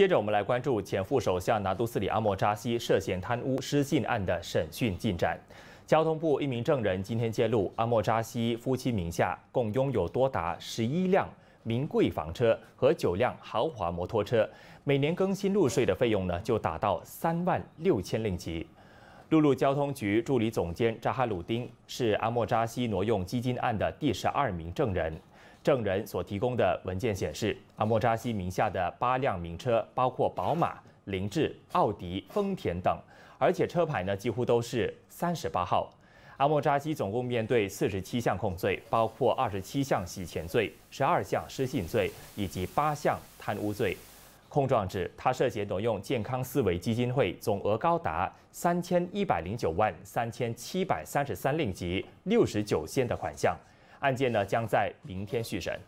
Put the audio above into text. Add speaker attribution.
Speaker 1: 接着我们来关注前副首相拿督斯里阿莫扎西涉嫌贪污失信案的审讯进展。交通部一名证人今天揭露，阿莫扎西夫妻名下共拥有多达十一辆名贵房车和九辆豪华摩托车，每年更新入税的费用呢就达到三万六千令吉。陆路交通局助理总监扎哈鲁丁是阿莫扎西挪用基金案的第十二名证人。证人所提供的文件显示，阿莫扎西名下的八辆名车包括宝马、凌志、奥迪、丰田等，而且车牌呢几乎都是三十八号。阿莫扎西总共面对四十七项控罪，包括二十七项洗钱罪、十二项失信罪以及八项贪污罪。控状指他涉嫌挪用健康思维基金会总额高达三千一百零九万三千七百三十三令吉六十九仙的款项。案件呢，将在明天续审。